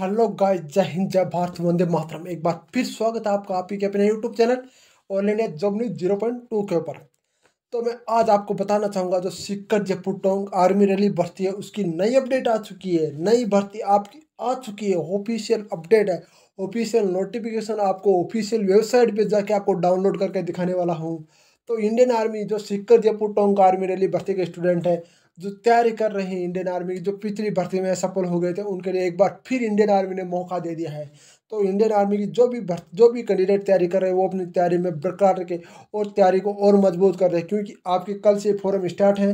hello guys जय हिंद जय भारत वंदे मातरम एक बार फिर स्वागत है आपका आप ही के अपने YouTube channel all India job news zero point two के ऊपर तो मैं आज आपको बताना चाहूँगा जो सिक्कर जयपुर टोंग आर्मी रैली भर्ती है उसकी नई अपडेट आ चुकी है नई भर्ती आपकी आ चुकी है ऑफिशियल अपडेट है ऑफिशियल नोटिफिकेशन आपको ऑफिशियल वेबसाइट पर जाके आपको डाउनलोड करके दिखाने वाला हूँ तो इंडियन आर्मी जो सिक्कर जयपुर टोंग आर्मी रैली भर्ती के स्टूडेंट है जो तैयारी कर रहे हैं इंडियन आर्मी की जो पिछली भर्ती में सफल हो गए थे उनके लिए एक बार फिर इंडियन आर्मी ने मौका दे दिया है तो इंडियन आर्मी की जो भी भर्ती जो भी कैंडिडेट तैयारी कर रहे हैं वो अपनी तैयारी में बरकरार रखें और तैयारी को और मजबूत कर रहे हैं क्योंकि आपके कल से फॉरम स्टार्ट है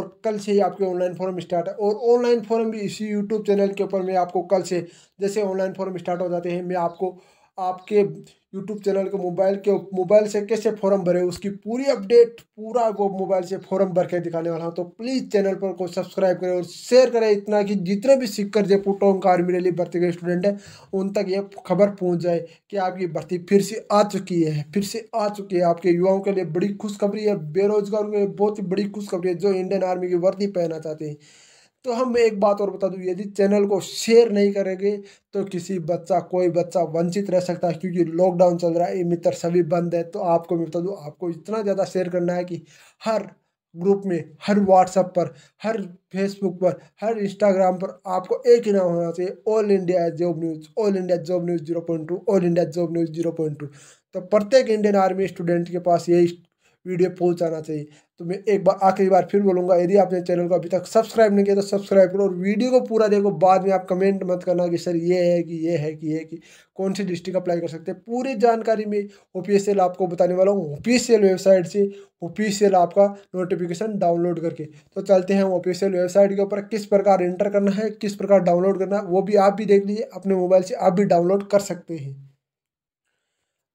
और कल से ही आपके ऑनलाइन फॉरम स्टार्ट है और ऑनलाइन फॉरम भी इसी यूट्यूब चैनल के ऊपर मैं आपको कल से जैसे ऑनलाइन फॉरम स्टार्ट हो जाते हैं मैं आपको आपके यूट्यूब चैनल के मोबाइल के मोबाइल से कैसे फॉर्म भरे उसकी पूरी अपडेट पूरा वो मोबाइल से फॉर्म भर के दिखाने वाला हूँ तो प्लीज़ चैनल पर को सब्सक्राइब करें और शेयर करें इतना कि जितने भी सिक्कर जयपुर टाउन का आर्मी रैली भर्ती के स्टूडेंट हैं उन तक ये खबर पहुँच जाए कि आपकी भर्ती फिर से आ चुकी है फिर से आ चुकी है आपके युवाओं के लिए बड़ी खुशखबरी है बेरोजगारों के लिए बहुत ही बड़ी खुशखबरी है जो इंडियन आर्मी की वर्दी पहनना चाहते हैं तो हम एक बात और बता दूँ यदि चैनल को शेयर नहीं करेंगे तो किसी बच्चा कोई बच्चा वंचित रह सकता है क्योंकि लॉकडाउन चल रहा है ये मित्र सभी बंद है तो आपको मैं बता दूँ आपको इतना ज़्यादा शेयर करना है कि हर ग्रुप में हर व्हाट्सएप पर हर फेसबुक पर हर इंस्टाग्राम पर आपको एक ही नाम होना चाहिए all India job news all India job news zero point two all India job news zero point two तो प्रत्येक इंडियन आर्मी स्टूडेंट के पास यही वीडियो पहुंचाना चाहिए तो मैं एक बार आखिरी बार फिर बोलूँगा यदि आपने चैनल को अभी तक सब्सक्राइब नहीं किया तो सब्सक्राइब करो और वीडियो को पूरा देखो बाद में आप कमेंट मत करना कि सर ये है कि ये है कि ये है कि कौन सी डिस्ट्रिक्ट अप्लाई कर सकते हैं पूरी जानकारी मैं ओपीएसएल आपको बताने वाला हूँ ओपीएसएल वेबसाइट से ओपीएसएल आपका नोटिफिकेशन डाउनलोड करके तो चलते हैं ओपीएसएल वेबसाइट के ऊपर किस प्रकार एंटर करना है किस प्रकार डाउनलोड करना है वो भी आप भी देख लीजिए अपने मोबाइल से आप भी डाउनलोड कर सकते हैं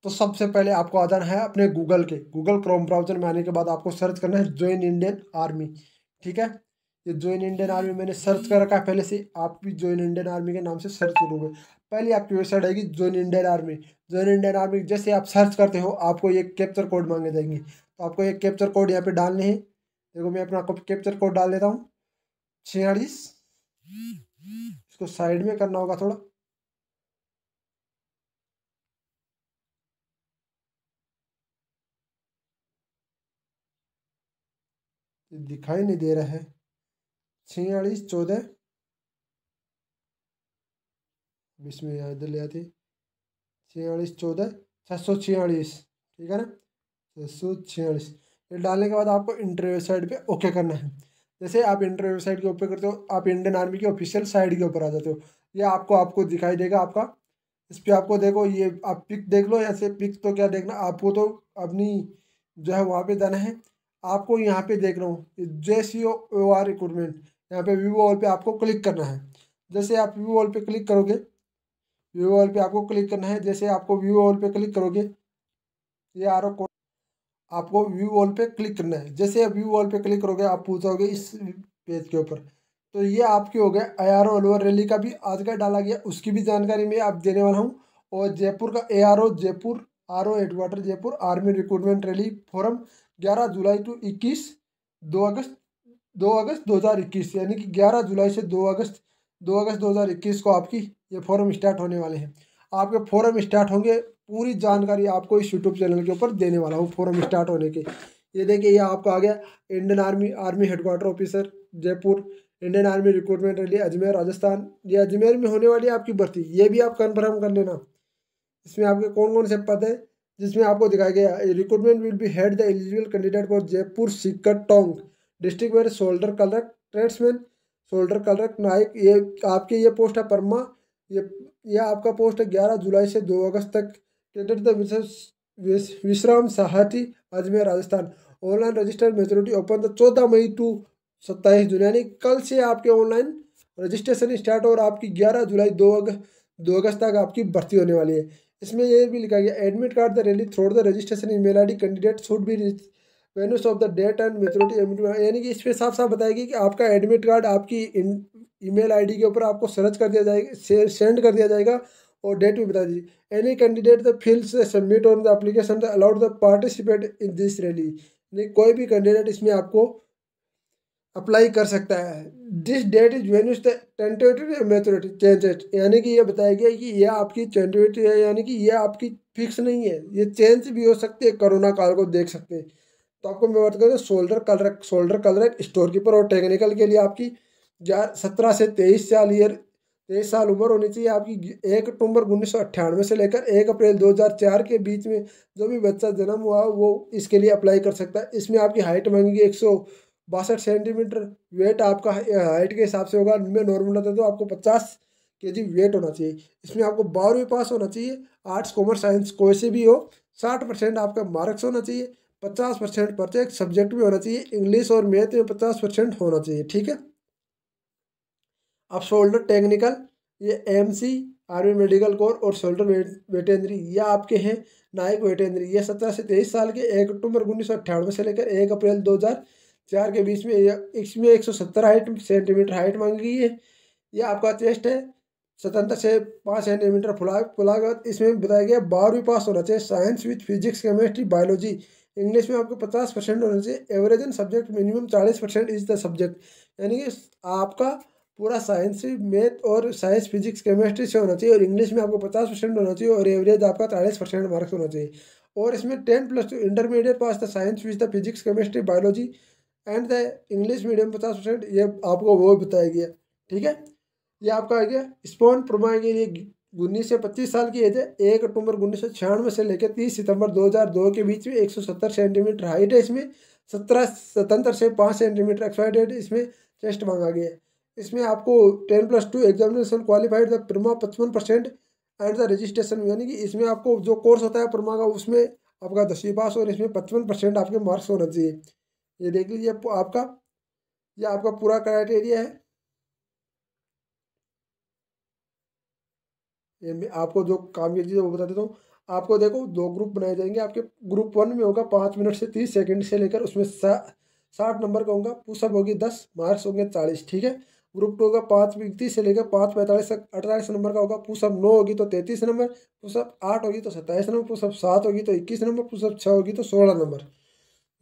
तो सबसे पहले आपको आ जाना है अपने गूगल के गूगल क्रोम ब्राउजर में आने के बाद आपको सर्च करना है ज्वाइन इंडियन आर्मी ठीक है ये ज्वाइन इंडियन आर्मी मैंने सर्च कर रखा है पहले से आप भी ज्वाइन इंडियन आर्मी के नाम से सर्च करोगे पहले आपकी वेबसाइट आएगी join Indian army join Indian army जैसे आप सर्च करते हो आपको ये कैप्चर कोड मांगे जाएंगे तो आपको ये कैप्चर कोड यहाँ पे डालने हैं देखो मैं अपना कैप्चर कोड डाल देता हूँ छियालीस इसको साइड में करना होगा थोड़ा दिखाई नहीं दे रहा है छियालीस चौदह इसमें इधर ले आते छियालीस चौदह छः सौ छियालीस ठीक है ना छः सौ छियालीस ये डालने के बाद आपको इंटरव्यू साइट पे ओके करना है जैसे आप इंटरव्यू साइट के ऊपर करते हो आप इंडियन आर्मी के ऑफिशियल साइट के ऊपर आ जाते हो ये आपको आपको दिखाई देगा आपका इस पर आपको देखो ये आप पिक देख लो ऐसे पिक तो क्या देखना आपको तो अपनी जो है वहाँ पे जाना है आपको यहाँ पे देख रहा हूँ जे सी ओ आर रिक्रूटमेंट यहाँ पे वीवो वॉल पे आपको क्लिक करना है जैसे आप वीवो वॉल पे क्लिक करोगे वीवो वॉल पे आपको क्लिक करना है जैसे आपको व्यू वॉल पे क्लिक करोगे ये आर कोड आपको व्यू वॉल पे क्लिक करना है जैसे आप व्यू वॉल पे क्लिक करोगे आप पूछ इस पेज के ऊपर तो ये आपके हो गए आई आर ओ रैली का भी आज का डाला गया उसकी भी जानकारी मैं आप देने वाला हूँ और जयपुर का A R O Jaipur R O headquarter Jaipur army recruitment rally forum ग्यारह जुलाई टू इक्कीस दो अगस्त दो अगस्त 2021 यानी कि 11 जुलाई से 2 अगस्त 2 अगस्त 2021 को आपकी ये फॉरम स्टार्ट होने वाले हैं आपके फॉरम स्टार्ट होंगे पूरी जानकारी आपको इस यूट्यूब चैनल के ऊपर देने वाला हूँ फॉरम स्टार्ट होने के ये देखिए ये आपको आ गया Indian army army headquarter officer Jaipur Indian army recruitment rally Ajmer Rajasthan ये अजमेर में होने वाली आपकी भर्ती ये भी आप कन्फर्म कर लेना इसमें आपके कौन कौन से पद हैं जिसमें आपको दिखाया गया recruitment will be held the eligible candidate for Jaipur Sikar Tonk district में soldier clerk tradesman soldier clerk नायक ये आपके ये पोस्ट है परमा ये ये आपका पोस्ट है ग्यारह जुलाई से दो अगस्त तक कैंडिडेट विश्राम साहटी अजमेर राजस्थान ऑनलाइन रजिस्टर मेजोरिटी ओपन द चौदह मई टू सत्ताईस जून यानी कल से आपके ऑनलाइन रजिस्ट्रेशन स्टार्ट और आपकी ग्यारह जुलाई दो अगस्त दो अगस्त तक आपकी भर्ती होने वाली है इसमें यह भी लिखा गया admit card the rally through the registration email I candidate should be venues of the date and मेचोरिटी एडमिट यानी कि इस पर साफ साफ बताएगी कि आपका एडमिट कार्ड आपकी ईमेल आईडी के ऊपर आपको सर्च कर दिया जाएगा सेंड कर दिया जाएगा और डेट भी बता दीजिए any candidate the fills submit on the application the allowed the participate in this rally यानी कोई भी कैंडिडेट इसमें आपको अप्लाई कर सकता है this date is when is tentative या मेथोरेटिव चेंजेस यानी कि यह बताया गया कि यह आपकी टेंटेटिव है यानी कि यह आपकी फिक्स नहीं है ये चेंज भी हो सकती है कोरोना काल को देख सकते हैं तो आपको मैं बात करता हूँ soldier clerk soldier clerk store keeper और टेक्निकल के लिए आपकी सत्रह से तेईस साल ईयर तेईस साल उम्र होनी चाहिए आपकी एक अक्टूबर उन्नीस सौ अट्ठानवे से लेकर एक अप्रैल दो हज़ार चार के बीच में जो भी बच्चा जन्म हुआ वो इसके लिए अप्लाई कर सकता है इसमें आपकी हाइट मांगेगी एक सौ बासठ सेंटीमीटर वेट आपका हाइट के हिसाब से होगा मैं नॉर्मल होता तो आपको पचास के जी वेट होना चाहिए इसमें आपको बारहवीं पास होना चाहिए आर्ट्स कॉमर्स साइंस कोई से भी हो साठ परसेंट आपका मार्क्स होना चाहिए पचास परसेंट प्रत्येक सब्जेक्ट में होना चाहिए इंग्लिश और मैथ में पचास परसेंट होना चाहिए ठीक है अब शोल्डर टेक्निकल ये सी आर्मी मेडिकल कोर और शोल्डर वेटेनरी ये आपके हैं नायक वेटेनरी ये सत्रह से तेईस साल के एक अक्टूबर उन्नीस सौ से लेकर एक अप्रैल दो हज़ार चार के बीच में इसमें एक सौ सत्तर हाइट सेंटीमीटर हाइट मांगी गई है यह आपका टेस्ट है स्वतंत्र से पाँच सेंटीमीटर फुला फुलागत इसमें बताया गया बारहवीं पास होना चाहिए science with physics chemistry biology English में आपको पचास परसेंट होना चाहिए एवरेज इन सब्जेक्ट मिनिमम चालीस परसेंट इज द सब्जेक्ट यानी कि आपका पूरा साइंस मैथ और साइंस फिजिक्स केमिस्ट्री से होना चाहिए और इंग्लिश में आपको पचास परसेंट होना चाहिए और एवरेज आपका चालीस परसेंट मार्क्स होना चाहिए और इसमें ten plus two intermediate pass the science with the physics chemistry biology and the English medium पचास परसेंट ये आपको वो बताया गया ठीक है ये आपका आ गया स्पोन प्रोमा के लिए उन्नीस से पच्चीस साल की एज है एक अक्टूबर उन्नीस सौ छियानवे से लेकर तीस सितंबर दो हज़ार दो के बीच में एक सौ सत्तर सेंटीमीटर हाइट है इसमें सत्रह स्वतंत्र से पाँच सेंटीमीटर एक्सपायर डेट इसमें टेस्ट मांगा गया है इसमें आपको ten plus two examination qualified the प्रमा पचपन परसेंट एंड द रजिस्ट्रेशन यानी कि इसमें आपको जो कोर्स होता है प्रमा का उसमें आपका दसवीं पास और इसमें पचपन परसेंट आपके मार्क्स होना चाहिए ये देख लीजिए आपका ये आपका पूरा क्राइटेरिया है ये मैं आपको जो काम की चीज़ वो बता देता हूँ आपको देखो दो ग्रुप बनाए जाएंगे आपके ग्रुप वन में होगा पाँच मिनट से तीस सेकंड से लेकर उसमें सा साठ नंबर का होगा पुशअप होगी दस मार्क्स होंगे चालीस ठीक है ग्रुप टू होगा पाँच इकतीस से लेकर पाँच पैंतालीस तक अड़तालीस नंबर का होगा पुशअप नौ होगी तो तैंतीस नंबर पुशअप आठ होगी तो सत्ताईस नंबर पुशअप सात होगी तो इक्कीस नंबर पुशअप छः होगी तो सोलह नंबर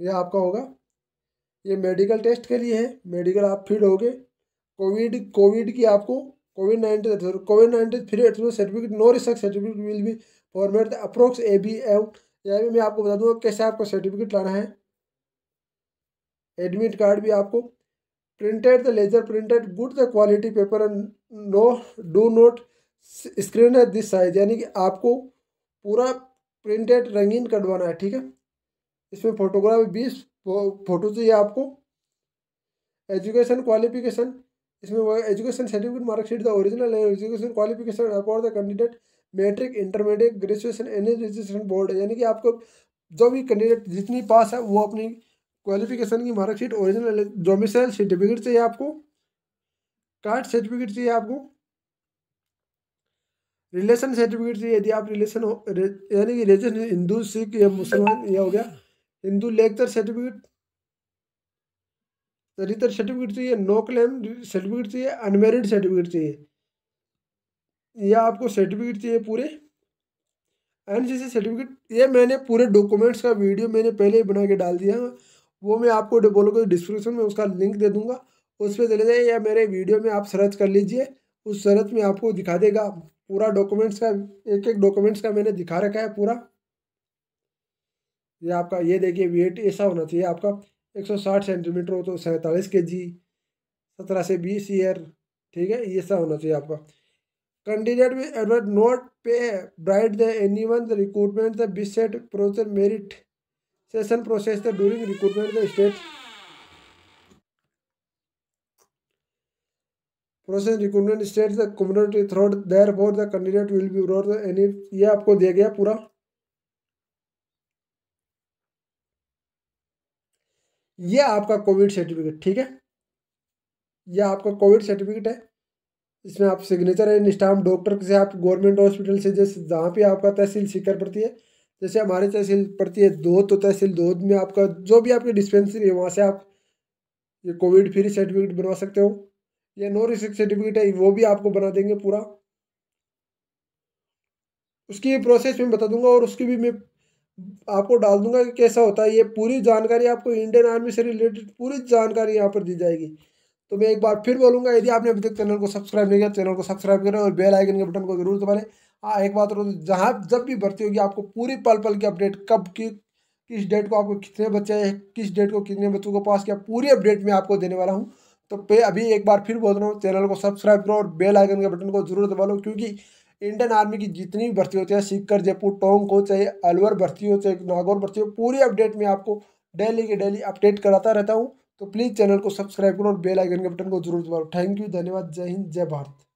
यह आपका होगा ये मेडिकल टेस्ट के लिए है मेडिकल आप फिट होगे कोविड कोविड की आपको COVID nineteen COVID nineteen free admission certificate no research certificate will be format approx A B M यहाँ भी मैं आपको बता दूँगा कैसे आपको सर्टिफिकेट लाना है एडमिट कार्ड भी आपको printed the laser printed good the quality paper and no do not screen है दिस साइज यानी कि आपको पूरा प्रिंटेड रंगीन कटवाना है ठीक है इसमें फोटोग्राफ बीस फ़ोटो चाहिए आपको एजुकेशन क्वालिफिकेशन इसमें education certificate marksheet the original education qualification upon the candidate matric intermediate graduation and registration board यानी कि आपको जो भी कैंडिडेट जितनी पास है वो अपनी क्वालिफिकेशन की मार्कशीट ओरिजिनल डोमिसाइल सर्टिफिकेट चाहिए आपको कार्ड सर्टिफिकेट चाहिए आपको रिलेशन सर्टिफिकेट चाहिए यदि आप रिलेशन यानी कि रिलेशन हिंदू सिख या मुसलमान या हो गया हिंदू लेखतर सर्टिफिकेट चरित्र सर्टिफिकेट चाहिए नो क्लेम सर्टिफिकेट चाहिए अनमेरिड सर्टिफिकेट चाहिए या आपको सर्टिफिकेट चाहिए पूरे एन सी सी सर्टिफिकेट ये मैंने पूरे डॉक्यूमेंट्स का वीडियो मैंने पहले ही बना के डाल दिया वो मैं आपको बोलोगे डिस्क्रिप्शन में उसका लिंक दे दूंगा उस पर चले जाए या मेरे वीडियो में आप सर्च कर लीजिए उस सर्च में आपको दिखा देगा पूरा डॉक्यूमेंट्स का एक एक डॉक्यूमेंट्स का मैंने दिखा रखा है पूरा ये आपका ये देखिए वेट ऐसा होना चाहिए आपका 160 सेंटीमीटर हो तो सैंतालीस के जी सत्रह से बीस ईयर ठीक है ये सब होना चाहिए आपका कैंडिडेट भी एडवर्ट नोट पे bright the any one the recruitment the this set process merit session process the during recruitment the state process recruitment state the community throughout there for the candidate will be road any ये आपको दिया गया पूरा यह आपका Covid certificate ठीक है यह आपका कोविड सर्टिफिकेट है इसमें आप सिग्नेचर है निष्ठाम डॉक्टर से आप गवर्नमेंट हॉस्पिटल से जैसे जहाँ पे आपका तहसील सीकर पड़ती है जैसे हमारे तहसील पड़ती है दो तो तहसील दो में आपका जो भी आपकी डिस्पेंसरी है वहाँ से आप ये कोविड फ्री सर्टिफिकेट बनवा सकते हो या नो रिस्ट्रिक्ट सर्टिफिकेट है वो भी आपको बना देंगे पूरा उसकी प्रोसेस मैं बता दूंगा और उसकी भी मैं आपको डाल दूंगा कि कैसा होता है ये पूरी जानकारी आपको इंडियन आर्मी से रिलेटेड पूरी जानकारी यहाँ पर दी जाएगी तो मैं एक बार फिर बोलूँगा यदि आपने अभी तक चैनल को सब्सक्राइब नहीं किया चैनल को सब्सक्राइब करें और बेल आइकन के बटन को जरूर दबाएं हाँ एक बात और जहाँ जब भी भर्ती होगी आपको पूरी पल पल की अपडेट कब की किस डेट को आपको कितने बच्चे हैं किस डेट को कितने बच्चों को पास किया पूरी अपडेट मैं आपको देने वाला हूँ तो पे अभी एक बार फिर बोल रहा हूँ चैनल को सब्सक्राइब करो और बेल आइकन के बटन को जरूर दबा लो क्योंकि इंडियन आर्मी की जितनी भी भर्ती होती है सीकर जयपुर टोंक हो चाहे अलवर भर्ती हो चाहे नागौर भर्ती हो पूरी अपडेट में आपको डेली के डेली अपडेट कराता रहता हूँ तो प्लीज़ चैनल को सब्सक्राइब करो और बेल आइकन के बटन को जरूर दबाओ थैंक यू धन्यवाद जय हिंद जय भारत